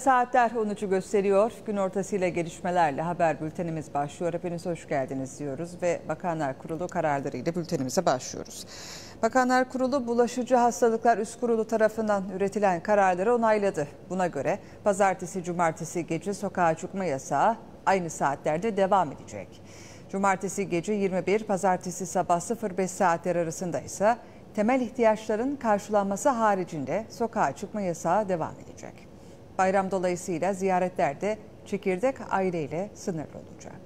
Saatler 13'ü gösteriyor. Gün ortasıyla gelişmelerle haber bültenimiz başlıyor. Hepiniz hoş geldiniz diyoruz ve Bakanlar Kurulu kararlarıyla bültenimize başlıyoruz. Bakanlar Kurulu Bulaşıcı Hastalıklar Üst Kurulu tarafından üretilen kararları onayladı. Buna göre pazartesi cumartesi gece sokağa çıkma yasağı aynı saatlerde devam edecek. Cumartesi gece 21, pazartesi sabah 05 saatler arasında ise temel ihtiyaçların karşılanması haricinde sokağa çıkma yasağı devam edecek. Bayram dolayısıyla ziyaretler de çekirdek aileyle sınırlı olacak.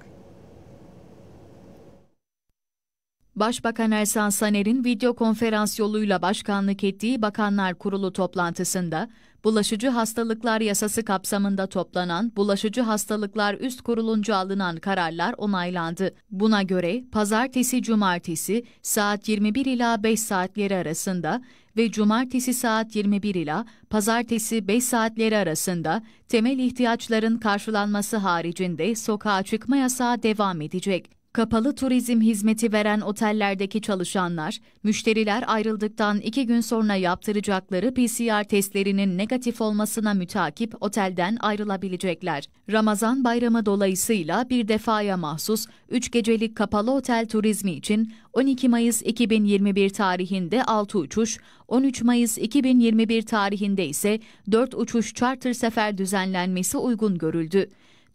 Başbakan Ersan Saner'in video konferans yoluyla başkanlık ettiği Bakanlar Kurulu toplantısında bulaşıcı hastalıklar yasası kapsamında toplanan bulaşıcı hastalıklar üst kurulunca alınan kararlar onaylandı. Buna göre pazartesi cumartesi saat 21 ila 5 saatleri arasında ve cumartesi saat 21 ila pazartesi 5 saatleri arasında temel ihtiyaçların karşılanması haricinde sokağa çıkma yasağı devam edecek. Kapalı turizm hizmeti veren otellerdeki çalışanlar, müşteriler ayrıldıktan iki gün sonra yaptıracakları PCR testlerinin negatif olmasına mütakip otelden ayrılabilecekler. Ramazan bayramı dolayısıyla bir defaya mahsus 3 gecelik kapalı otel turizmi için 12 Mayıs 2021 tarihinde 6 uçuş, 13 Mayıs 2021 tarihinde ise 4 uçuş charter sefer düzenlenmesi uygun görüldü.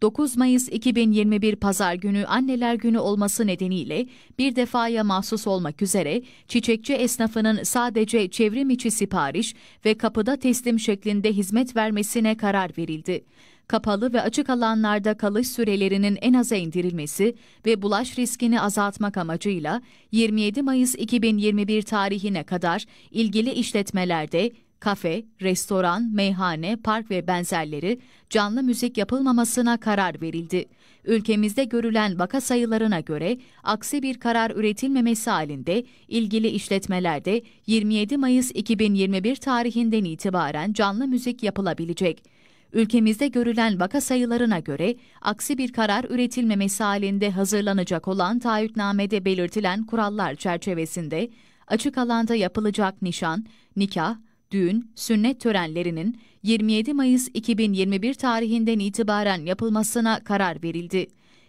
9 Mayıs 2021 Pazar günü Anneler Günü olması nedeniyle bir defaya mahsus olmak üzere çiçekçi esnafının sadece çevrim içi sipariş ve kapıda teslim şeklinde hizmet vermesine karar verildi kapalı ve açık alanlarda kalış sürelerinin en aza indirilmesi ve bulaş riskini azaltmak amacıyla 27 Mayıs 2021 tarihine kadar ilgili işletmelerde kafe, restoran, meyhane, park ve benzerleri canlı müzik yapılmamasına karar verildi. Ülkemizde görülen vaka sayılarına göre aksi bir karar üretilmemesi halinde ilgili işletmelerde 27 Mayıs 2021 tarihinden itibaren canlı müzik yapılabilecek ülkemizde görülen vaka sayılarına göre aksi bir karar üretilmemesi halinde hazırlanacak olan taahhütnamede belirtilen kurallar çerçevesinde açık alanda yapılacak nişan, nikah, düğün, sünnet törenlerinin 27 Mayıs 2021 tarihinden itibaren yapılmasına karar verildi.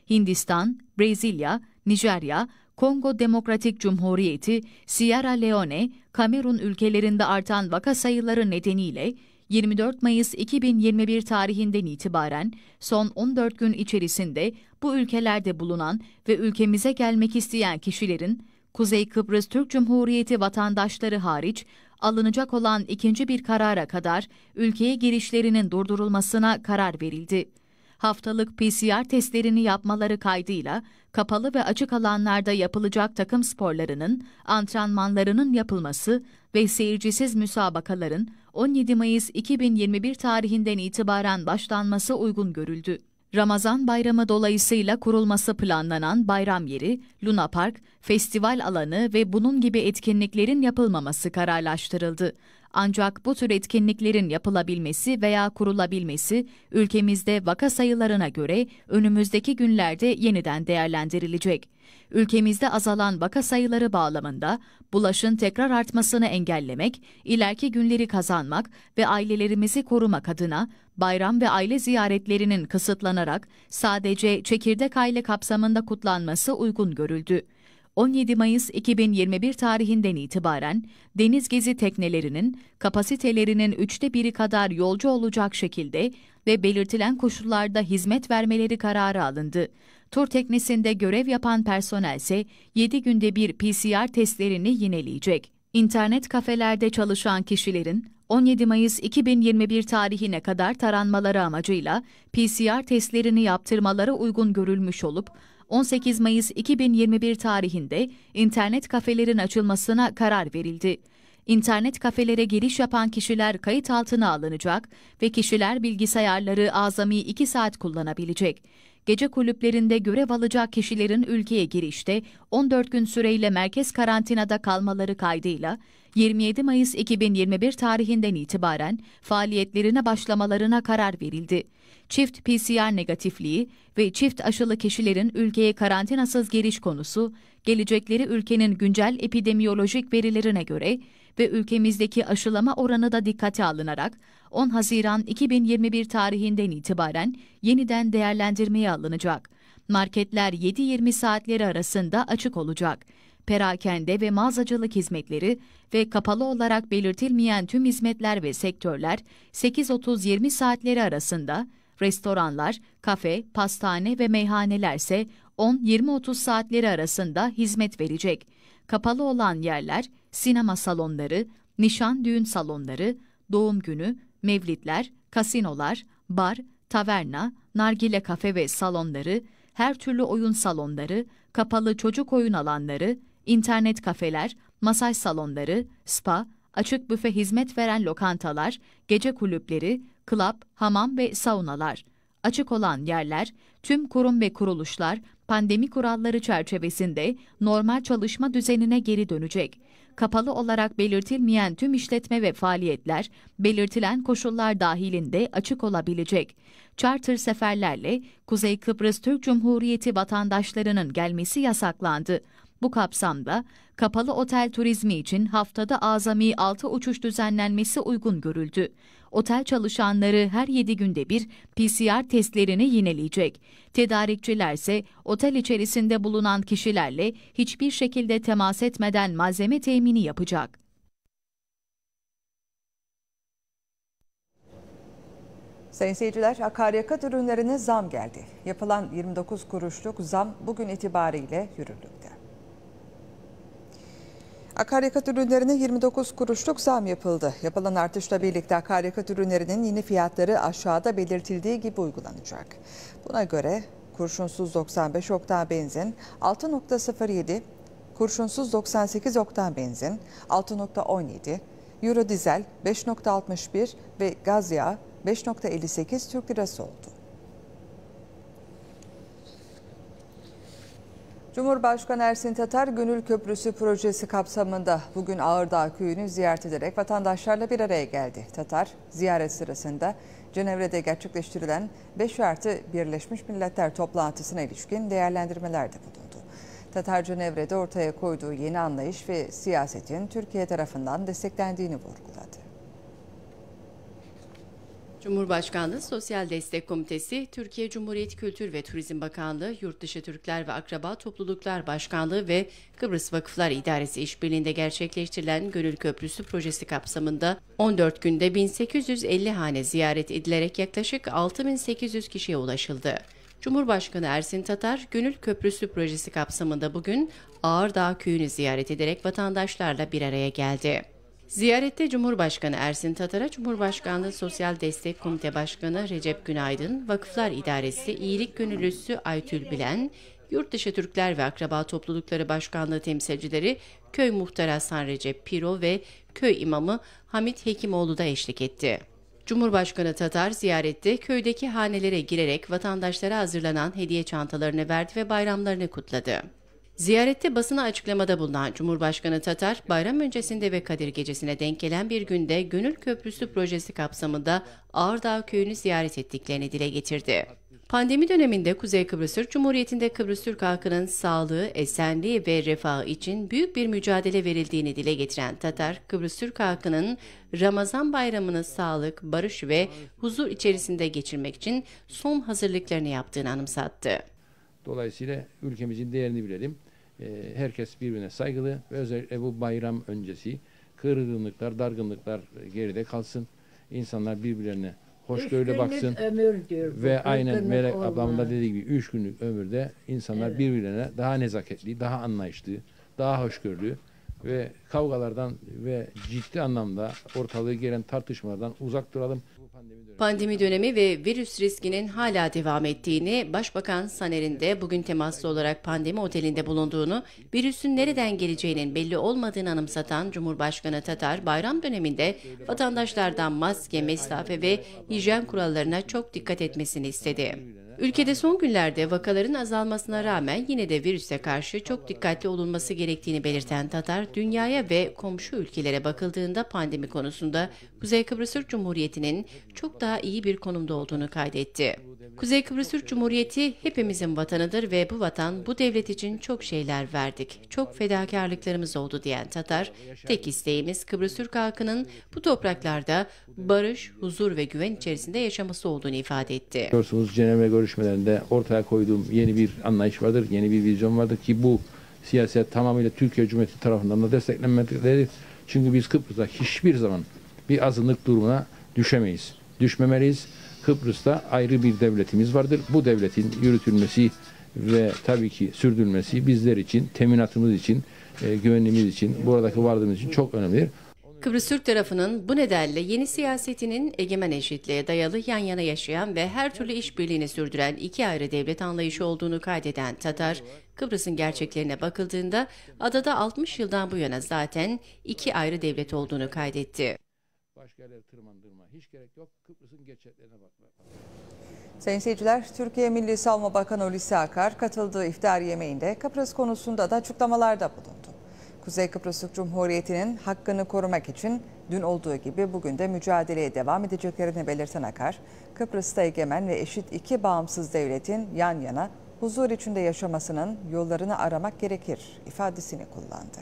Hindistan, Brezilya, Nijerya, Kongo Demokratik Cumhuriyeti, Sierra Leone, Kamerun ülkelerinde artan vaka sayıları nedeniyle 24 Mayıs 2021 tarihinden itibaren son 14 gün içerisinde bu ülkelerde bulunan ve ülkemize gelmek isteyen kişilerin Kuzey Kıbrıs Türk Cumhuriyeti vatandaşları hariç alınacak olan ikinci bir karara kadar ülkeye girişlerinin durdurulmasına karar verildi. Haftalık PCR testlerini yapmaları kaydıyla kapalı ve açık alanlarda yapılacak takım sporlarının, antrenmanlarının yapılması ve seyircisiz müsabakaların 17 Mayıs 2021 tarihinden itibaren başlanması uygun görüldü. Ramazan bayramı dolayısıyla kurulması planlanan bayram yeri, Luna Park, festival alanı ve bunun gibi etkinliklerin yapılmaması kararlaştırıldı. Ancak bu tür etkinliklerin yapılabilmesi veya kurulabilmesi ülkemizde vaka sayılarına göre önümüzdeki günlerde yeniden değerlendirilecek. Ülkemizde azalan vaka sayıları bağlamında bulaşın tekrar artmasını engellemek, ileriki günleri kazanmak ve ailelerimizi korumak adına bayram ve aile ziyaretlerinin kısıtlanarak sadece çekirdek aile kapsamında kutlanması uygun görüldü. 17 Mayıs 2021 tarihinden itibaren deniz gezi teknelerinin kapasitelerinin üçte biri kadar yolcu olacak şekilde ve belirtilen koşullarda hizmet vermeleri kararı alındı. Tur teknesinde görev yapan personel ise 7 günde bir PCR testlerini yenileyecek. İnternet kafelerde çalışan kişilerin 17 Mayıs 2021 tarihine kadar taranmaları amacıyla PCR testlerini yaptırmaları uygun görülmüş olup 18 Mayıs 2021 tarihinde internet kafelerin açılmasına karar verildi. İnternet kafelere giriş yapan kişiler kayıt altına alınacak ve kişiler bilgisayarları azami 2 saat kullanabilecek gece kulüplerinde görev alacak kişilerin ülkeye girişte 14 gün süreyle merkez karantinada kalmaları kaydıyla 27 Mayıs 2021 tarihinden itibaren faaliyetlerine başlamalarına karar verildi. Çift PCR negatifliği ve çift aşılı kişilerin ülkeye karantinasız giriş konusu, gelecekleri ülkenin güncel epidemiyolojik verilerine göre ve ülkemizdeki aşılama oranı da dikkate alınarak 10 Haziran 2021 tarihinden itibaren yeniden değerlendirmeye alınacak. Marketler 7-20 saatleri arasında açık olacak. Perakende ve mağazacılık hizmetleri ve kapalı olarak belirtilmeyen tüm hizmetler ve sektörler 8-30-20 saatleri arasında, restoranlar, kafe, pastane ve meyhanelerse 10-20-30 saatleri arasında hizmet verecek. Kapalı olan yerler sinema salonları, nişan düğün salonları, doğum günü, mevlidler, kasinolar, bar, taverna, nargile kafe ve salonları, her türlü oyun salonları, kapalı çocuk oyun alanları, internet kafeler, masaj salonları, spa, açık büfe hizmet veren lokantalar, gece kulüpleri, klap, hamam ve saunalar, açık olan yerler, tüm kurum ve kuruluşlar pandemi kuralları çerçevesinde normal çalışma düzenine geri dönecek kapalı olarak belirtilmeyen tüm işletme ve faaliyetler belirtilen koşullar dahilinde açık olabilecek. Charter seferlerle Kuzey Kıbrıs Türk Cumhuriyeti vatandaşlarının gelmesi yasaklandı. Bu kapsamda kapalı otel turizmi için haftada azami 6 uçuş düzenlenmesi uygun görüldü. Otel çalışanları her 7 günde bir PCR testlerini yineleyecek. Tedarikçiler ise otel içerisinde bulunan kişilerle hiçbir şekilde temas etmeden malzeme temini yapacak. Sayın seyirciler, akaryakıt ürünlerine zam geldi. Yapılan 29 kuruşluk zam bugün itibariyle yürürlükte. Akaryakıt ürünlerine 29 kuruşluk zam yapıldı. Yapılan artışla birlikte akaryakıt ürünlerinin yeni fiyatları aşağıda belirtildiği gibi uygulanacak. Buna göre kurşunsuz 95 oktan benzin 6.07, kurşunsuz 98 oktan benzin 6.17, euro dizel 5.61 ve gaz yağı 5.58 Türk lirası oldu. Cumhurbaşkanı Ersin Tatar Gönül Köprüsü projesi kapsamında bugün Ağırdağ köyünü ziyaret ederek vatandaşlarla bir araya geldi. Tatar ziyaret sırasında Cenevre'de gerçekleştirilen 5 artı Birleşmiş Milletler toplantısına ilişkin değerlendirmelerde bulundu. Tatar Cenevre'de ortaya koyduğu yeni anlayış ve siyasetin Türkiye tarafından desteklendiğini vurguladı. Cumhurbaşkanlığı Sosyal Destek Komitesi, Türkiye Cumhuriyeti Kültür ve Turizm Bakanlığı, Yurtdışı Türkler ve Akraba Topluluklar Başkanlığı ve Kıbrıs Vakıflar İdaresi işbirliğinde gerçekleştirilen Gönül Köprüsü projesi kapsamında 14 günde 1850 hane ziyaret edilerek yaklaşık 6800 kişiye ulaşıldı. Cumhurbaşkanı Ersin Tatar, Gönül Köprüsü projesi kapsamında bugün Ağırdağ Köyü'nü ziyaret ederek vatandaşlarla bir araya geldi. Ziyarette Cumhurbaşkanı Ersin Tatar'a Cumhurbaşkanlığı Sosyal Destek Komite Başkanı Recep Günaydın, Vakıflar İdaresi İyilik Gönüllüsü Aytül Bilen, Yurtdışı Türkler ve Akraba Toplulukları Başkanlığı temsilcileri Köy Muhtarı Hasan Recep Piro ve Köy İmamı Hamit Hekimoğlu da eşlik etti. Cumhurbaşkanı Tatar ziyarette köydeki hanelere girerek vatandaşlara hazırlanan hediye çantalarını verdi ve bayramlarını kutladı. Ziyarette basına açıklamada bulunan Cumhurbaşkanı Tatar, bayram öncesinde ve Kadir Gecesi'ne denk gelen bir günde Gönül Köprüsü projesi kapsamında Ağırdağ Köyü'nü ziyaret ettiklerini dile getirdi. Pandemi döneminde Kuzey Kıbrıs Türk Cumhuriyeti'nde Kıbrıs Türk halkının sağlığı, esenliği ve refahı için büyük bir mücadele verildiğini dile getiren Tatar, Kıbrıs Türk halkının Ramazan bayramını sağlık, barış ve huzur içerisinde geçirmek için son hazırlıklarını yaptığını anımsattı. Dolayısıyla ülkemizin değerini bilelim. Ee, herkes birbirine saygılı ve özellikle bu bayram öncesi kırgınlıklar, dargınlıklar geride kalsın. İnsanlar birbirlerine hoşgörüyle baksın. ömür diyor. Ve üç aynen Melek olma. ablamın da dediği gibi üç günlük ömürde insanlar evet. birbirlerine daha nezaketli, daha anlayışlı, daha hoşgörülü ve kavgalardan ve ciddi anlamda ortalığı gelen tartışmalardan uzak duralım pandemi dönemi. Pandemi dönemi ve virüs riskinin hala devam ettiğini, Başbakan Saner'in de bugün temaslı olarak pandemi otelinde bulunduğunu, virüsün nereden geleceğinin belli olmadığını anımsatan Cumhurbaşkanı Tatar, bayram döneminde vatandaşlardan maske, mesafe ve hijyen kurallarına çok dikkat etmesini istedi. Ülkede son günlerde vakaların azalmasına rağmen yine de virüse karşı çok dikkatli olunması gerektiğini belirten Tatar, dünyaya ve komşu ülkelere bakıldığında pandemi konusunda Kuzey Kıbrıs Türk Cumhuriyeti'nin çok daha iyi bir konumda olduğunu kaydetti. Kuzey Kıbrıs Türk Cumhuriyeti hepimizin vatanıdır ve bu vatan bu devlet için çok şeyler verdik. Çok fedakarlıklarımız oldu diyen Tatar, tek isteğimiz Kıbrıs Türk halkının bu topraklarda barış, huzur ve güven içerisinde yaşaması olduğunu ifade etti. Görüyorsunuz Cenevre görüş görüşmelerinde ortaya koyduğum yeni bir anlayış vardır, yeni bir vizyon vardır ki bu siyaset tamamıyla Türkiye Cumhuriyeti tarafından da desteklenmektedir. Çünkü biz Kıbrıs'ta hiçbir zaman bir azınlık durumuna düşemeyiz. Düşmemeliyiz. Kıbrıs'ta ayrı bir devletimiz vardır. Bu devletin yürütülmesi ve tabii ki sürdürülmesi bizler için, teminatımız için, e, güvenliğimiz için, buradaki varlığımız için çok önemlidir. Kıbrıs Türk tarafının bu nedenle yeni siyasetinin egemen eşitliğe dayalı yan yana yaşayan ve her türlü işbirliğini sürdüren iki ayrı devlet anlayışı olduğunu kaydeden Tatar, Kıbrıs'ın gerçeklerine bakıldığında adada 60 yıldan bu yana zaten iki ayrı devlet olduğunu kaydetti. Başka yerlere tırmandırma hiç gerek yok. Kıbrıs'ın gerçeklerine bakma. Sayın seyirciler, Türkiye Milli Savunma Bakanı Hulusi Akar katıldığı iftar yemeğinde Kıbrıs konusunda da açıklamalarda bulundu. Kuzey Kıbrıs Türk Cumhuriyeti'nin hakkını korumak için dün olduğu gibi bugün de mücadeleye devam edeceklerini belirten Akar, Kıbrıs'ta egemen ve eşit iki bağımsız devletin yan yana huzur içinde yaşamasının yollarını aramak gerekir ifadesini kullandı.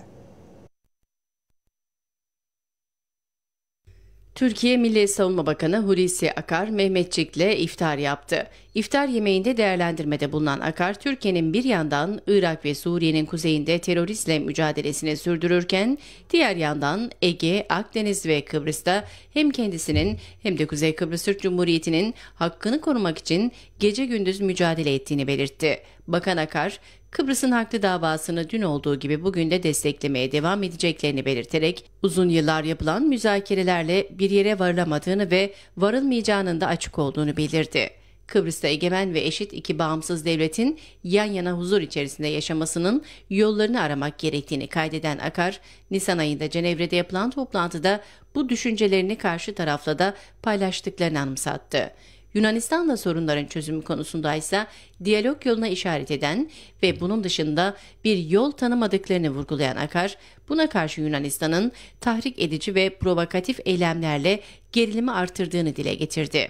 Türkiye Milli Savunma Bakanı Hulusi Akar Mehmetçik'le iftar yaptı. İftar yemeğinde değerlendirmede bulunan Akar, Türkiye'nin bir yandan Irak ve Suriye'nin kuzeyinde teröristle mücadelesini sürdürürken, diğer yandan Ege, Akdeniz ve Kıbrıs'ta hem kendisinin hem de Kuzey Kıbrıs Türk Cumhuriyeti'nin hakkını korumak için gece gündüz mücadele ettiğini belirtti. Bakan Akar, Kıbrıs'ın haklı davasını dün olduğu gibi bugün de desteklemeye devam edeceklerini belirterek uzun yıllar yapılan müzakerelerle bir yere varılamadığını ve varılmayacağının da açık olduğunu belirdi. Kıbrıs'ta egemen ve eşit iki bağımsız devletin yan yana huzur içerisinde yaşamasının yollarını aramak gerektiğini kaydeden Akar, Nisan ayında Cenevre'de yapılan toplantıda bu düşüncelerini karşı tarafla da paylaştıklarını anımsattı. Yunanistan'da sorunların çözümü konusunda ise diyalog yoluna işaret eden ve bunun dışında bir yol tanımadıklarını vurgulayan Akar, buna karşı Yunanistan'ın tahrik edici ve provokatif eylemlerle gerilimi artırdığını dile getirdi.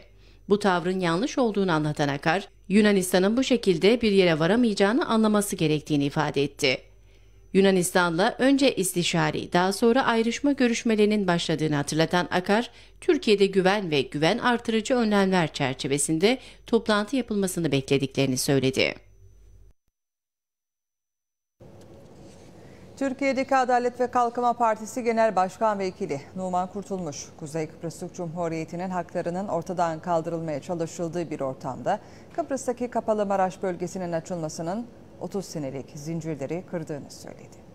Bu tavrın yanlış olduğunu anlatan Akar, Yunanistan'ın bu şekilde bir yere varamayacağını anlaması gerektiğini ifade etti. Yunanistan'la önce istişari daha sonra ayrışma görüşmelerinin başladığını hatırlatan Akar, Türkiye'de güven ve güven artırıcı önlemler çerçevesinde toplantı yapılmasını beklediklerini söyledi. Türkiye'deki Adalet ve Kalkınma Partisi Genel Başkan Vekili Numan Kurtulmuş, Kuzey Kıbrıs Türk Cumhuriyeti'nin haklarının ortadan kaldırılmaya çalışıldığı bir ortamda Kıbrıs'taki Kapalı Maraş bölgesinin açılmasının 30 senelik zincirleri kırdığını söyledi.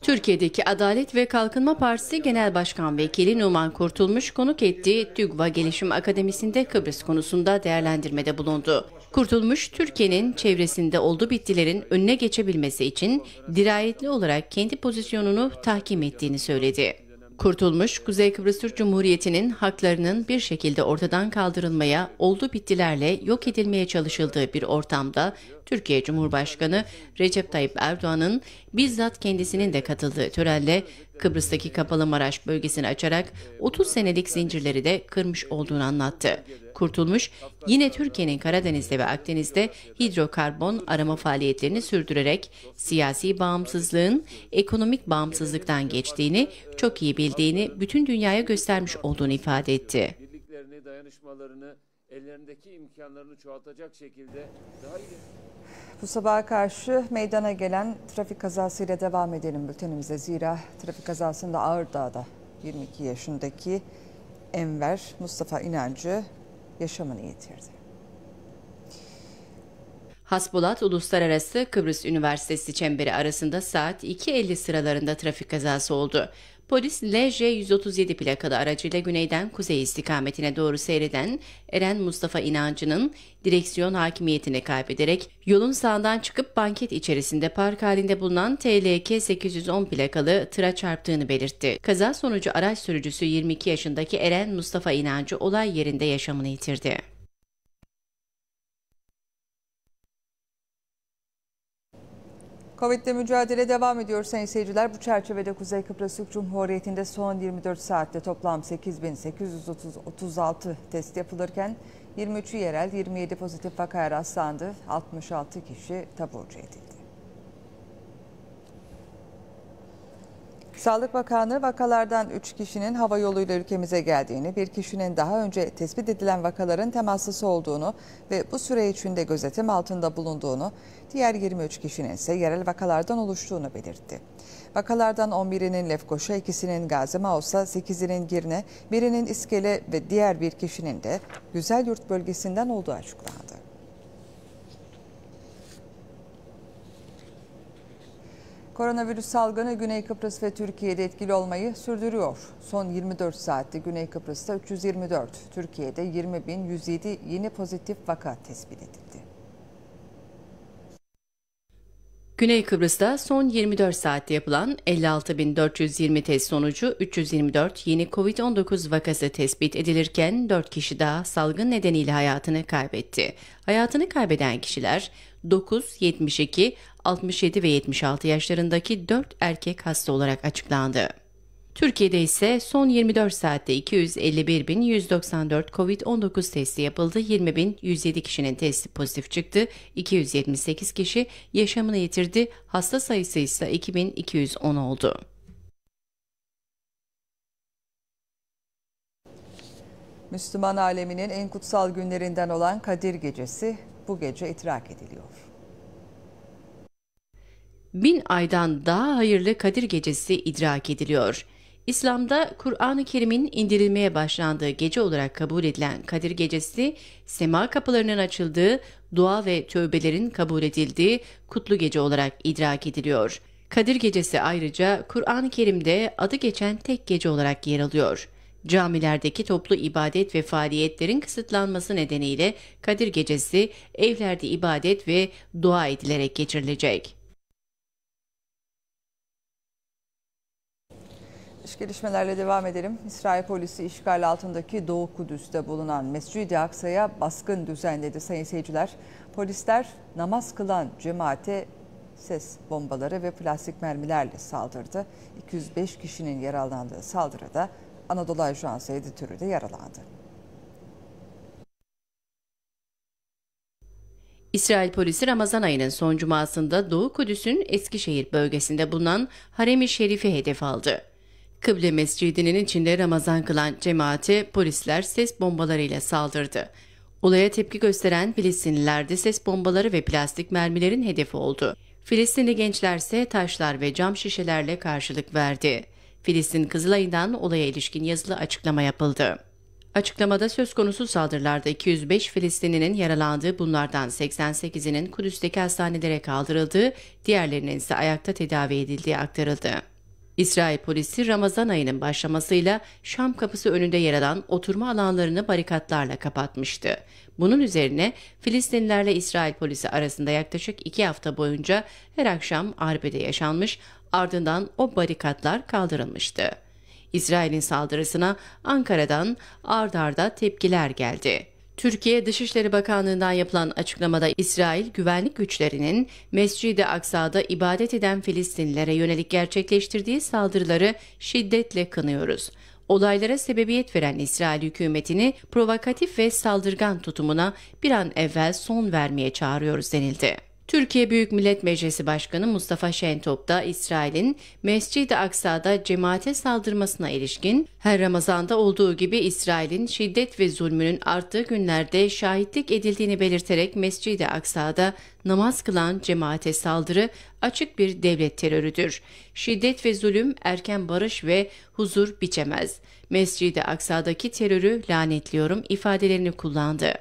Türkiye'deki Adalet ve Kalkınma Partisi Genel Başkan Vekili Numan Kurtulmuş konuk ettiği TÜGVA Gelişim Akademisi'nde Kıbrıs konusunda değerlendirmede bulundu. Kurtulmuş, Türkiye'nin çevresinde oldu bittilerin önüne geçebilmesi için dirayetli olarak kendi pozisyonunu tahkim ettiğini söyledi. Kurtulmuş Kuzey Kıbrıs Türk Cumhuriyeti'nin haklarının bir şekilde ortadan kaldırılmaya, oldu bittilerle yok edilmeye çalışıldığı bir ortamda Türkiye Cumhurbaşkanı Recep Tayyip Erdoğan'ın bizzat kendisinin de katıldığı törenle Kıbrıs'taki Kapalı Maraş bölgesini açarak 30 senelik zincirleri de kırmış olduğunu anlattı. Kurtulmuş yine Türkiye'nin Karadeniz'de ve Akdeniz'de hidrokarbon arama faaliyetlerini sürdürerek siyasi bağımsızlığın ekonomik bağımsızlıktan geçtiğini, çok iyi bildiğini bütün dünyaya göstermiş olduğunu ifade etti ellerindeki imkanlarını çoğaltacak şekilde daha iyi bu sabaha karşı meydana gelen trafik kazasıyla devam edelim bültenimize. Zira trafik kazasında Ağırdağ'da 22 yaşındaki Enver Mustafa İnancı yaşamını yitirdi. Hasbulat Uluslararası Kıbrıs Üniversitesi çemberi arasında saat 2.50 sıralarında trafik kazası oldu. Polis LJ137 plakalı aracıyla güneyden kuzey istikametine doğru seyreden Eren Mustafa İnancı'nın direksiyon hakimiyetini kaybederek yolun sağından çıkıp banket içerisinde park halinde bulunan TLK 810 plakalı tıra çarptığını belirtti. Kaza sonucu araç sürücüsü 22 yaşındaki Eren Mustafa İnancı olay yerinde yaşamını yitirdi. Covid'le mücadele devam ediyor sayın seyirciler. Bu çerçevede Kuzey Kıbrıs Türk Cumhuriyeti'nde son 24 saatte toplam 8.836 test yapılırken 23'ü yerel 27 pozitif vakaya rastlandı. 66 kişi taburcu edildi. Sağlık Bakanlığı vakalardan 3 kişinin hava yoluyla ülkemize geldiğini, bir kişinin daha önce tespit edilen vakaların temaslısı olduğunu ve bu süre içinde gözetim altında bulunduğunu, diğer 23 kişinin ise yerel vakalardan oluştuğunu belirtti. Vakalardan 11'inin Lefkoşa, 2'sinin Gazi Mausa, 8'inin Girne, birinin İskele ve diğer bir kişinin de güzel yurt bölgesinden olduğu açıklandı. Koronavirüs salgını Güney Kıbrıs ve Türkiye'de etkili olmayı sürdürüyor. Son 24 saatte Güney Kıbrıs'ta 324, Türkiye'de 20.107 yeni pozitif vaka tespit edildi. Güney Kıbrıs'ta son 24 saatte yapılan 56.420 test sonucu 324 yeni COVID-19 vakası tespit edilirken 4 kişi daha salgın nedeniyle hayatını kaybetti. Hayatını kaybeden kişiler 9, 72, 67 ve 76 yaşlarındaki 4 erkek hasta olarak açıklandı. Türkiye'de ise son 24 saatte 251.194 COVID-19 testi yapıldı. 20.107 kişinin testi pozitif çıktı. 278 kişi yaşamını yitirdi. Hasta sayısı ise 2210 oldu. Müslüman aleminin en kutsal günlerinden olan Kadir Gecesi bu gece itirak ediliyor. Bin aydan daha hayırlı Kadir Gecesi idrak ediliyor. İslam'da Kur'an-ı Kerim'in indirilmeye başlandığı gece olarak kabul edilen Kadir Gecesi, sema kapılarının açıldığı, dua ve tövbelerin kabul edildiği kutlu gece olarak idrak ediliyor. Kadir Gecesi ayrıca Kur'an-ı Kerim'de adı geçen tek gece olarak yer alıyor. Camilerdeki toplu ibadet ve faaliyetlerin kısıtlanması nedeniyle Kadir Gecesi evlerde ibadet ve dua edilerek geçirilecek. İş gelişmelerle devam edelim. İsrail polisi işgal altındaki Doğu Kudüs'te bulunan Mescid-i Aksa'ya baskın düzenledi sayın seyirciler. Polisler namaz kılan cemaate ses bombaları ve plastik mermilerle saldırdı. 205 kişinin yaralandığı saldırıda Anadolu Ajansı editörü de yaralandı. İsrail polisi Ramazan ayının son cumasında Doğu Kudüs'ün Eskişehir bölgesinde bulunan Harem-i Şerif'i hedef aldı. Kıble Mescidi'nin içinde Ramazan kılan cemaati polisler ses bombalarıyla saldırdı. Olaya tepki gösteren Filistinliler de ses bombaları ve plastik mermilerin hedefi oldu. Filistinli gençler ise taşlar ve cam şişelerle karşılık verdi. Filistin Kızılay'ından olaya ilişkin yazılı açıklama yapıldı. Açıklamada söz konusu saldırılarda 205 Filistinlinin yaralandığı bunlardan 88'inin Kudüs'teki hastanelere kaldırıldığı, diğerlerinin ise ayakta tedavi edildiği aktarıldı. İsrail polisi Ramazan ayının başlamasıyla Şam kapısı önünde yer alan oturma alanlarını barikatlarla kapatmıştı. Bunun üzerine Filistinlerle İsrail polisi arasında yaklaşık iki hafta boyunca her akşam arbede yaşanmış ardından o barikatlar kaldırılmıştı. İsrail'in saldırısına Ankara'dan ard arda tepkiler geldi. Türkiye Dışişleri Bakanlığı'ndan yapılan açıklamada İsrail güvenlik güçlerinin Mescid-i Aksa'da ibadet eden Filistinlilere yönelik gerçekleştirdiği saldırıları şiddetle kınıyoruz. Olaylara sebebiyet veren İsrail hükümetini provokatif ve saldırgan tutumuna bir an evvel son vermeye çağırıyoruz denildi. Türkiye Büyük Millet Meclisi Başkanı Mustafa Şentop da İsrail'in Mescid-i Aksa'da cemaate saldırmasına ilişkin her Ramazan'da olduğu gibi İsrail'in şiddet ve zulmünün arttığı günlerde şahitlik edildiğini belirterek Mescid-i Aksa'da namaz kılan cemaate saldırı açık bir devlet terörüdür. Şiddet ve zulüm erken barış ve huzur biçemez. Mescid-i Aksa'daki terörü lanetliyorum ifadelerini kullandı.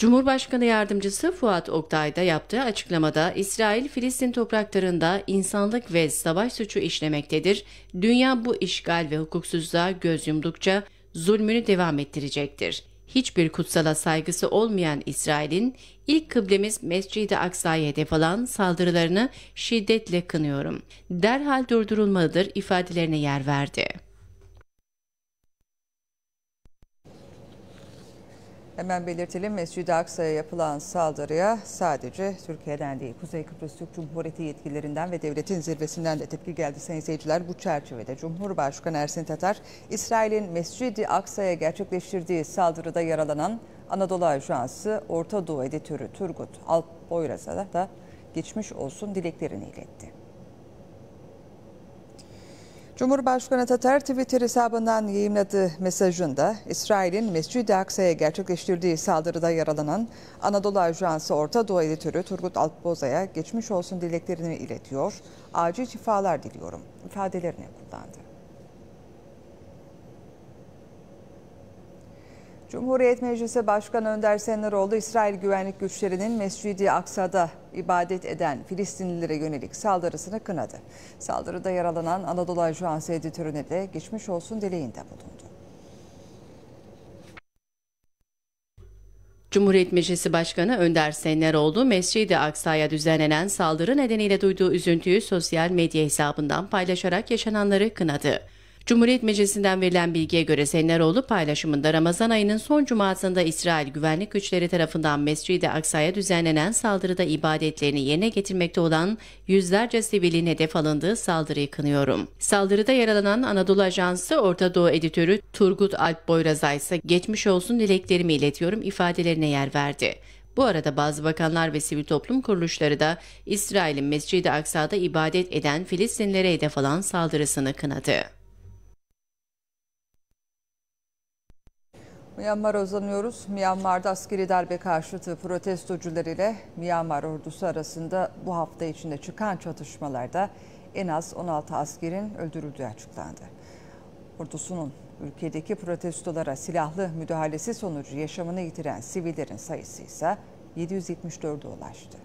Cumhurbaşkanı Yardımcısı Fuat Oktay da yaptığı açıklamada İsrail Filistin topraklarında insanlık ve savaş suçu işlemektedir. Dünya bu işgal ve hukuksuzluğa göz yumdukça zulmünü devam ettirecektir. Hiçbir kutsala saygısı olmayan İsrail'in ilk kıblemiz Mescid-i Aksa'yı hedef alan saldırılarını şiddetle kınıyorum. Derhal durdurulmalıdır ifadelerine yer verdi. Hemen belirtelim Mescid-i Aksa'ya yapılan saldırıya sadece Türkiye'den değil Kuzey Kıbrıs Türk Cumhuriyeti yetkililerinden ve devletin zirvesinden de tepki geldi sayın seyirciler. Bu çerçevede Cumhurbaşkanı Ersin Tatar, İsrail'in Mescid-i Aksa'ya gerçekleştirdiği saldırıda yaralanan Anadolu Ajansı Orta Doğu editörü Turgut Alp Boyraz'a da geçmiş olsun dileklerini iletti. Cumhurbaşkanı Tatar Twitter hesabından yayınladığı mesajında İsrail'in Mescid-i Aksa'ya gerçekleştirdiği saldırıda yaralanan Anadolu Ajansı Orta Doğu editörü Turgut Alpboza'ya geçmiş olsun dileklerini iletiyor, acil şifalar diliyorum ifadelerini kullandı. Cumhuriyet Meclisi Başkanı Önder Senleroğlu, İsrail güvenlik güçlerinin Mescidi Aksa'da ibadet eden Filistinlilere yönelik saldırısını kınadı. Saldırıda yaralanan Anadolu Ajansı editörüne de geçmiş olsun dileğinde bulundu. Cumhuriyet Meclisi Başkanı Önder Senleroğlu, Mescid-i Aksa'ya düzenlenen saldırı nedeniyle duyduğu üzüntüyü sosyal medya hesabından paylaşarak yaşananları kınadı. Cumhuriyet Meclisi'nden verilen bilgiye göre Senleroğlu paylaşımında Ramazan ayının son cumasında İsrail güvenlik güçleri tarafından Mescid-i Aksa'ya düzenlenen saldırıda ibadetlerini yerine getirmekte olan yüzlerce sivilin hedef alındığı saldırıyı kınıyorum. Saldırıda yaralanan Anadolu Ajansı Orta Doğu editörü Turgut Alp Boyraz'a ise geçmiş olsun dileklerimi iletiyorum ifadelerine yer verdi. Bu arada bazı bakanlar ve sivil toplum kuruluşları da İsrail'in Mescid-i Aksa'da ibadet eden Filistinlere hedef alan saldırısını kınadı. Myanmar'a uzanıyoruz. Myanmar'da askeri darbe karşıtı protestocular ile Myanmar ordusu arasında bu hafta içinde çıkan çatışmalarda en az 16 askerin öldürüldüğü açıklandı. Ordusunun ülkedeki protestolara silahlı müdahalesi sonucu yaşamını yitiren sivillerin sayısı ise 774'e ulaştı.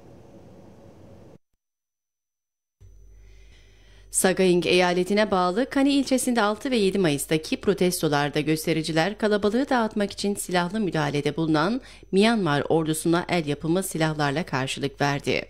Sagaing eyaletine bağlı Kani ilçesinde 6 ve 7 Mayıs'taki protestolarda göstericiler kalabalığı dağıtmak için silahlı müdahalede bulunan Myanmar ordusuna el yapımı silahlarla karşılık verdi.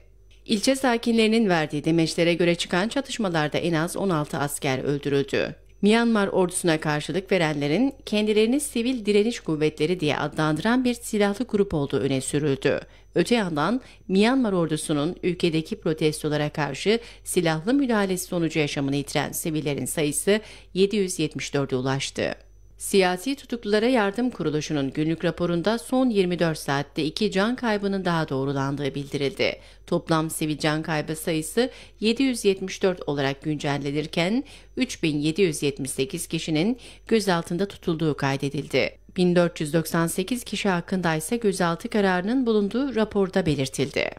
İlçe sakinlerinin verdiği demeçlere göre çıkan çatışmalarda en az 16 asker öldürüldü. Myanmar ordusuna karşılık verenlerin kendilerini sivil direniş kuvvetleri diye adlandıran bir silahlı grup olduğu öne sürüldü. Öte yandan Myanmar ordusunun ülkedeki protestolara karşı silahlı müdahalesi sonucu yaşamını yitiren sivillerin sayısı 774'e ulaştı. Siyasi Tutuklulara Yardım Kuruluşu'nun günlük raporunda son 24 saatte 2 can kaybının daha doğrulandığı bildirildi. Toplam sivil can kaybı sayısı 774 olarak güncellenirken 3778 kişinin gözaltında tutulduğu kaydedildi. 1498 kişi hakkında ise gözaltı kararının bulunduğu raporda belirtildi.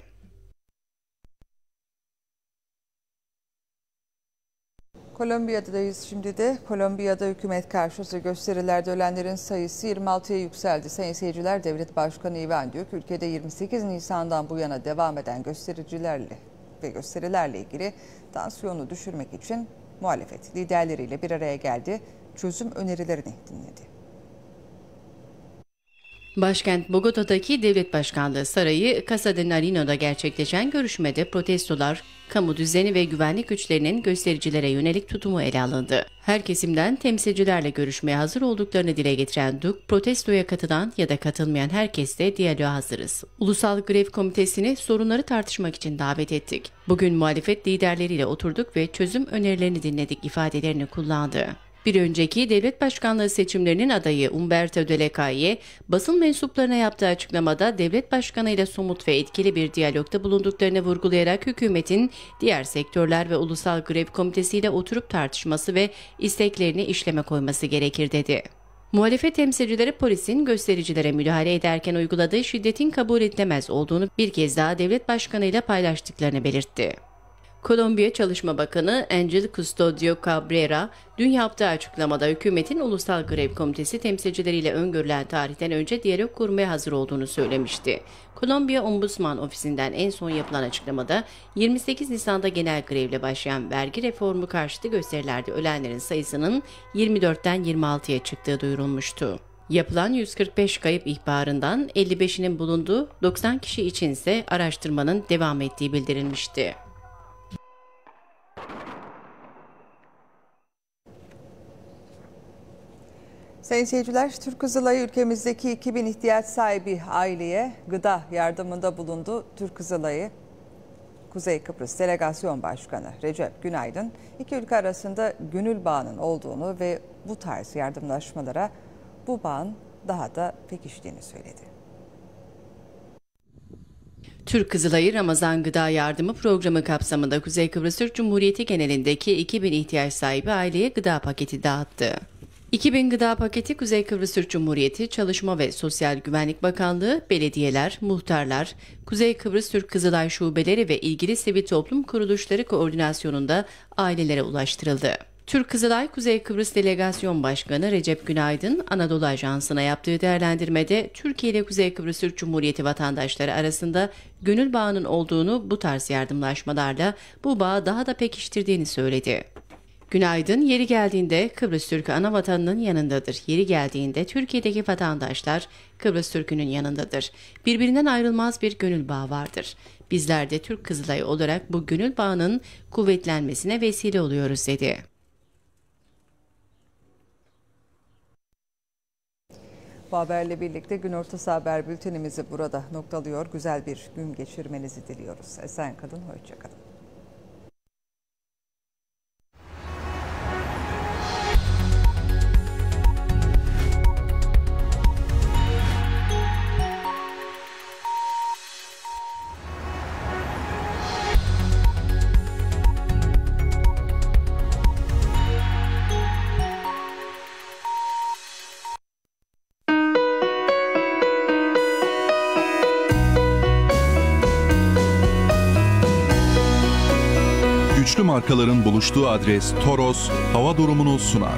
Kolombiya'dayız şimdi de. Kolombiya'da hükümet karşıtı gösterilerde ölenlerin sayısı 26'ya yükseldi. Sayın seyirciler, Devlet Başkanı İvan Dük, ülkede 28 Nisan'dan bu yana devam eden göstericilerle ve gösterilerle ilgili tansiyonu düşürmek için muhalefet liderleriyle bir araya geldi, çözüm önerilerini dinledi. Başkent Bogota'daki Devlet Başkanlığı Sarayı Casa de Narino'da gerçekleşen görüşmede protestolar, kamu düzeni ve güvenlik güçlerinin göstericilere yönelik tutumu ele alındı. Her kesimden temsilcilerle görüşmeye hazır olduklarını dile getiren Duk, protestoya katılan ya da katılmayan herkesle diyaloğa hazırız. Ulusal Grev Komitesi'ni sorunları tartışmak için davet ettik. Bugün muhalefet liderleriyle oturduk ve çözüm önerilerini dinledik ifadelerini kullandı. Bir önceki devlet başkanlığı seçimlerinin adayı Umberto de basın mensuplarına yaptığı açıklamada devlet başkanıyla somut ve etkili bir diyalogda bulunduklarını vurgulayarak hükümetin diğer sektörler ve ulusal grev komitesiyle oturup tartışması ve isteklerini işleme koyması gerekir dedi. Muhalefet temsilcileri polisin göstericilere müdahale ederken uyguladığı şiddetin kabul edilemez olduğunu bir kez daha devlet başkanıyla paylaştıklarını belirtti. Kolombiya Çalışma Bakanı Angel Custodio Cabrera dün yaptığı açıklamada hükümetin Ulusal Grev Komitesi temsilcileriyle öngörülen tarihten önce diyalog kurmaya hazır olduğunu söylemişti. Kolombiya Ombudsman Ofisi'nden en son yapılan açıklamada 28 Nisan'da genel grevle başlayan vergi reformu karşıtı gösterilerde ölenlerin sayısının 24'ten 26'ya çıktığı duyurulmuştu. Yapılan 145 kayıp ihbarından 55'inin bulunduğu 90 kişi için ise araştırmanın devam ettiği bildirilmişti. Sayın seyirciler, Türk Kızılay'ı ülkemizdeki 2000 ihtiyaç sahibi aileye gıda yardımında bulundu. Türk Kızılay'ı Kuzey Kıbrıs Delegasyon Başkanı Recep Günaydın, iki ülke arasında gönül bağının olduğunu ve bu tarz yardımlaşmalara bu bağın daha da pekiştiğini söyledi. Türk Kızılayı Ramazan Gıda Yardımı programı kapsamında Kuzey Kıbrıs Türk Cumhuriyeti genelindeki 2000 ihtiyaç sahibi aileye gıda paketi dağıttı. 2000 gıda paketi Kuzey Kıbrıs Türk Cumhuriyeti Çalışma ve Sosyal Güvenlik Bakanlığı, belediyeler, muhtarlar, Kuzey Kıbrıs Türk Kızılay Şubeleri ve ilgili sivil toplum kuruluşları koordinasyonunda ailelere ulaştırıldı. Türk Kızılay Kuzey Kıbrıs Delegasyon Başkanı Recep Günaydın, Anadolu Ajansı'na yaptığı değerlendirmede Türkiye ile Kuzey Kıbrıs Türk Cumhuriyeti vatandaşları arasında gönül bağının olduğunu bu tarz yardımlaşmalarla bu bağı daha da pekiştirdiğini söyledi. Günaydın. Yeri geldiğinde Kıbrıs Türk'ü ana vatanının yanındadır. Yeri geldiğinde Türkiye'deki vatandaşlar Kıbrıs Türk'ünün yanındadır. Birbirinden ayrılmaz bir gönül bağı vardır. Bizler de Türk Kızılayı olarak bu gönül bağının kuvvetlenmesine vesile oluyoruz dedi. Bu haberle birlikte gün ortası haber bültenimizi burada noktalıyor. Güzel bir gün geçirmenizi diliyoruz. Esen kalın, hoşçakalın. markaların buluştuğu adres Toros hava durumunu sunar.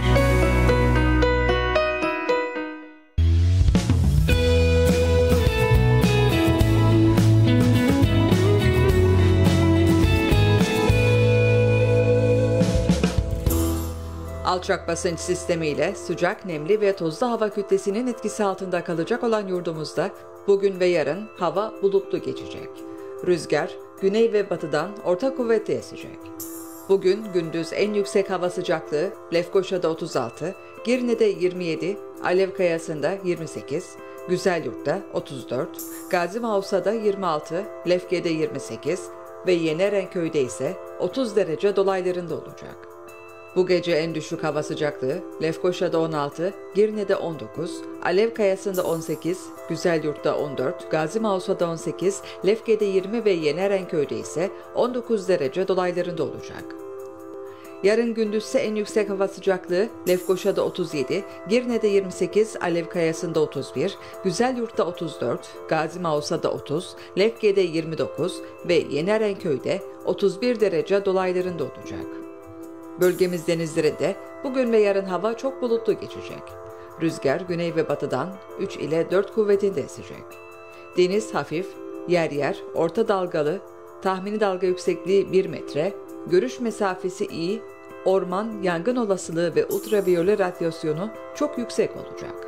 Alçak basınç sistemiyle sıcak, nemli ve tozlu hava kütlesinin etkisi altında kalacak olan yurdumuzda bugün ve yarın hava bulutlu geçecek. Rüzgar güney ve batıdan orta kuvvetli esecek. Bugün gündüz en yüksek hava sıcaklığı Lefkoşa'da 36, Girne'de 27, Alev Kayası'nda 28, Güzel Güzelyurt'ta 34, Gazi Mausa'da 26, Lefke'de 28 ve Yenerenköy'de ise 30 derece dolaylarında olacak. Bu gece en düşük hava sıcaklığı Lefkoşa'da 16, Girne'de 19, Alev Kayası'nda 18, Güzelyurt'ta 14, Gazi Mausa'da 18, Lefke'de 20 ve Yenerenköy'de ise 19 derece dolaylarında olacak. Yarın gündüzse en yüksek hava sıcaklığı Lefkoşa'da 37, Girne'de 28, Alev Kayası'nda 31, Güzelyurt'ta 34, Gazi Mausa'da 30, Lefke'de 29 ve Yenerenköy'de 31 derece dolaylarında olacak. Bölgemiz denizlere de bugün ve yarın hava çok bulutlu geçecek. Rüzgar güney ve batıdan 3 ile 4 kuvvetinde esecek. Deniz hafif, yer yer orta dalgalı, tahmini dalga yüksekliği 1 metre, görüş mesafesi iyi, orman, yangın olasılığı ve ultraviyole radyasyonu çok yüksek olacak.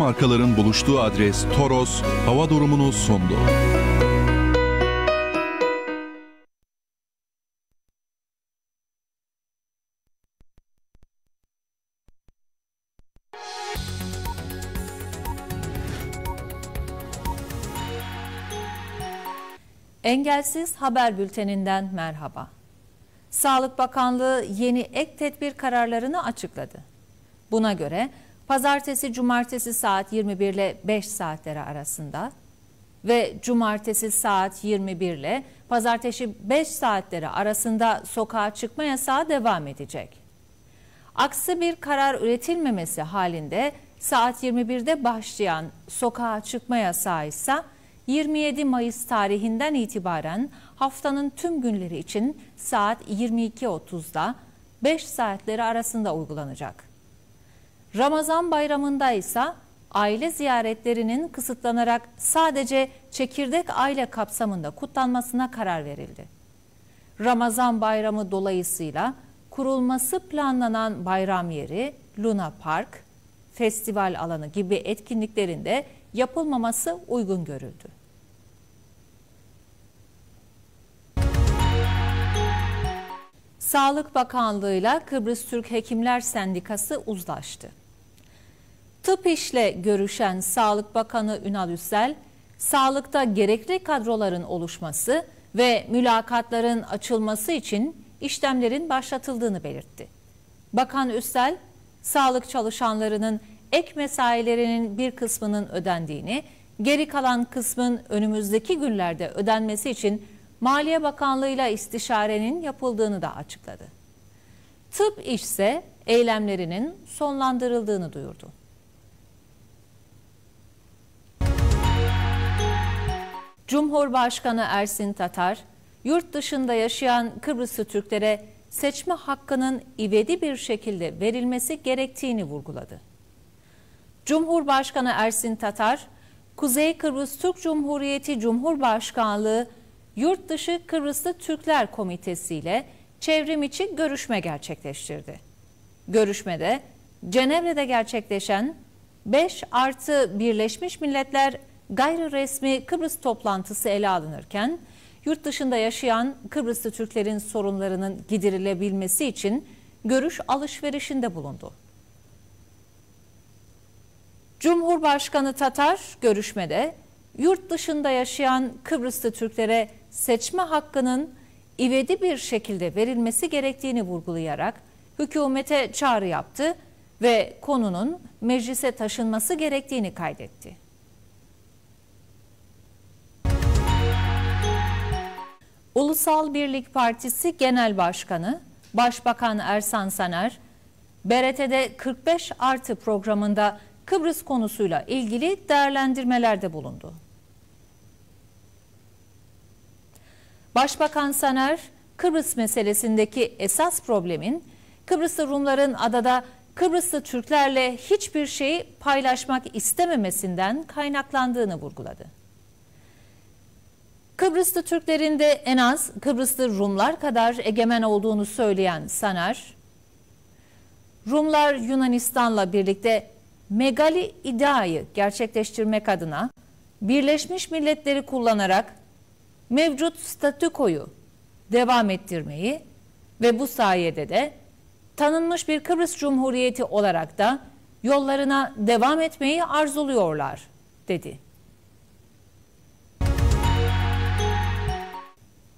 markaların buluştuğu adres Toros hava durumunu sundu. Engelsiz Haber Bülteninden merhaba. Sağlık Bakanlığı yeni ek tedbir kararlarını açıkladı. Buna göre Pazartesi, cumartesi saat 21 ile 5 saatleri arasında ve cumartesi saat 21 ile pazartesi 5 saatleri arasında sokağa çıkma yasağı devam edecek. Aksi bir karar üretilmemesi halinde saat 21'de başlayan sokağa çıkma yasağı ise 27 Mayıs tarihinden itibaren haftanın tüm günleri için saat 22.30'da 5 saatleri arasında uygulanacak. Ramazan bayramında ise aile ziyaretlerinin kısıtlanarak sadece çekirdek aile kapsamında kutlanmasına karar verildi. Ramazan bayramı dolayısıyla kurulması planlanan bayram yeri, Luna Park, festival alanı gibi etkinliklerinde yapılmaması uygun görüldü. Sağlık Bakanlığı ile Kıbrıs Türk Hekimler Sendikası uzlaştı. Tıp işle görüşen Sağlık Bakanı Ünal Üsel, sağlıkta gerekli kadroların oluşması ve mülakatların açılması için işlemlerin başlatıldığını belirtti. Bakan Üstel, sağlık çalışanlarının ek mesailerinin bir kısmının ödendiğini, geri kalan kısmın önümüzdeki günlerde ödenmesi için Maliye Bakanlığıyla ile istişarenin yapıldığını da açıkladı. Tıp işse eylemlerinin sonlandırıldığını duyurdu. Cumhurbaşkanı Ersin Tatar, yurt dışında yaşayan Kıbrıslı Türklere seçme hakkının ivedi bir şekilde verilmesi gerektiğini vurguladı. Cumhurbaşkanı Ersin Tatar, Kuzey Kıbrıs Türk Cumhuriyeti Cumhurbaşkanlığı Yurtdışı Kıbrıslı Türkler Komitesi ile çevrim içi görüşme gerçekleştirdi. Görüşmede Cenevre'de gerçekleşen 5 artı Birleşmiş Milletler gayri resmi Kıbrıs toplantısı ele alınırken yurt dışında yaşayan Kıbrıslı Türklerin sorunlarının giderilebilmesi için görüş alışverişinde bulundu. Cumhurbaşkanı Tatar görüşmede yurt dışında yaşayan Kıbrıslı Türklere seçme hakkının ivedi bir şekilde verilmesi gerektiğini vurgulayarak hükümete çağrı yaptı ve konunun meclise taşınması gerektiğini kaydetti. Ulusal Birlik Partisi Genel Başkanı Başbakan Ersan Saner, BRT'de 45 artı programında Kıbrıs konusuyla ilgili değerlendirmelerde bulundu. Başbakan Saner, Kıbrıs meselesindeki esas problemin Kıbrıslı Rumların adada Kıbrıslı Türklerle hiçbir şeyi paylaşmak istememesinden kaynaklandığını vurguladı. Kıbrıslı Türklerin de en az Kıbrıslı Rumlar kadar egemen olduğunu söyleyen Saner, Rumlar Yunanistan'la birlikte Megali İdea'yı gerçekleştirmek adına Birleşmiş Milletleri kullanarak mevcut statükoyu devam ettirmeyi ve bu sayede de tanınmış bir Kıbrıs Cumhuriyeti olarak da yollarına devam etmeyi arzuluyorlar dedi.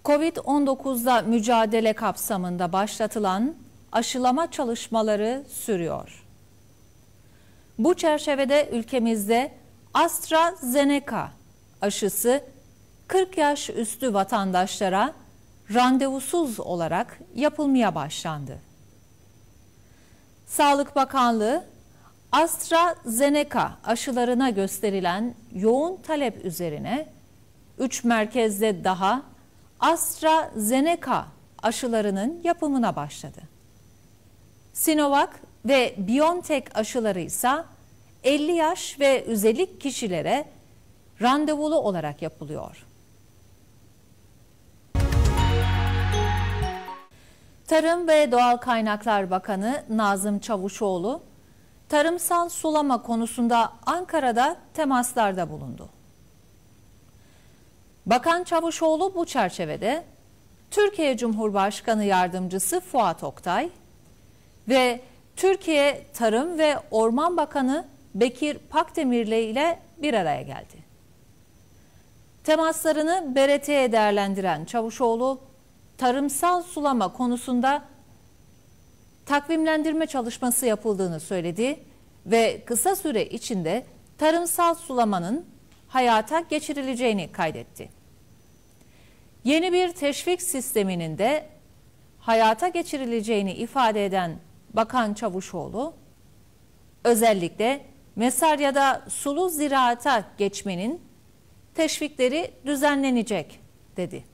Covid-19'da mücadele kapsamında başlatılan aşılama çalışmaları sürüyor. Bu çerçevede ülkemizde AstraZeneca aşısı 40 yaş üstü vatandaşlara randevusuz olarak yapılmaya başlandı. Sağlık Bakanlığı AstraZeneca aşılarına gösterilen yoğun talep üzerine 3 merkezde daha AstraZeneca aşılarının yapımına başladı. Sinovac ve BioNTech aşıları ise 50 yaş ve üzerik kişilere randevulu olarak yapılıyor. Tarım ve Doğal Kaynaklar Bakanı Nazım Çavuşoğlu, tarımsal sulama konusunda Ankara'da temaslarda bulundu. Bakan Çavuşoğlu bu çerçevede Türkiye Cumhurbaşkanı Yardımcısı Fuat Oktay ve Türkiye Tarım ve Orman Bakanı Bekir Pakdemirli ile bir araya geldi. Temaslarını BRT'ye değerlendiren Çavuşoğlu, tarımsal sulama konusunda takvimlendirme çalışması yapıldığını söyledi ve kısa süre içinde tarımsal sulamanın hayata geçirileceğini kaydetti. Yeni bir teşvik sisteminin de hayata geçirileceğini ifade eden Bakan Çavuşoğlu, özellikle Mesarya'da sulu ziraata geçmenin teşvikleri düzenlenecek dedi.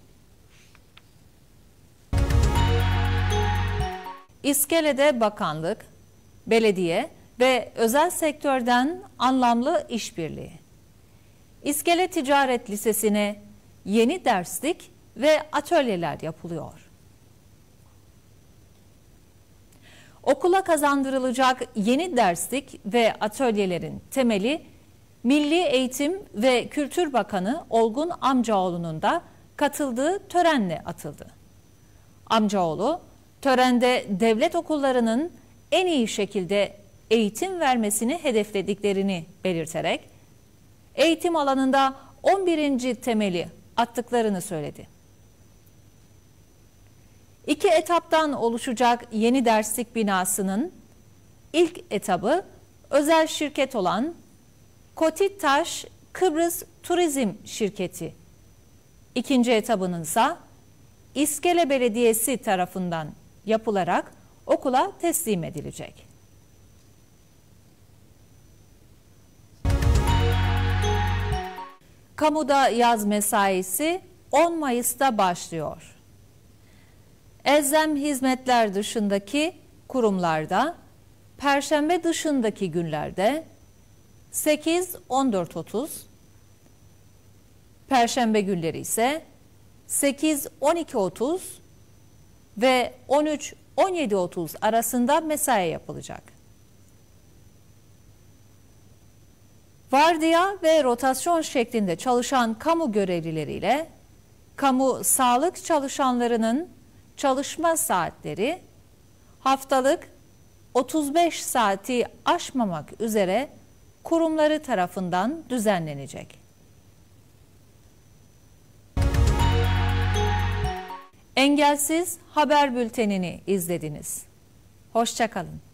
İskele'de bakanlık, belediye ve özel sektörden anlamlı işbirliği. İskele Ticaret Lisesi'ne yeni derslik ve atölyeler yapılıyor. Okula kazandırılacak yeni derslik ve atölyelerin temeli Milli Eğitim ve Kültür Bakanı Olgun Amcaoğlu'nun da katıldığı törenle atıldı. Amcaoğlu, törende devlet okullarının en iyi şekilde eğitim vermesini hedeflediklerini belirterek, eğitim alanında 11. temeli attıklarını söyledi. İki etaptan oluşacak yeni derslik binasının ilk etabı özel şirket olan Kotitaş Kıbrıs Turizm Şirketi. İkinci etabının ise İskele Belediyesi tarafından yapılarak okula teslim edilecek. Kamuda yaz mesaisi 10 Mayıs'ta başlıyor. Elzem hizmetler dışındaki kurumlarda, perşembe dışındaki günlerde 8-14.30, perşembe günleri ise 8-12.30 ve 13-17.30 arasında mesai yapılacak. Vardiya ve rotasyon şeklinde çalışan kamu görevlileriyle kamu sağlık çalışanlarının çalışma saatleri haftalık 35 saati aşmamak üzere kurumları tarafından düzenlenecek. Engelsiz Haber Bülteni'ni izlediniz. Hoşçakalın.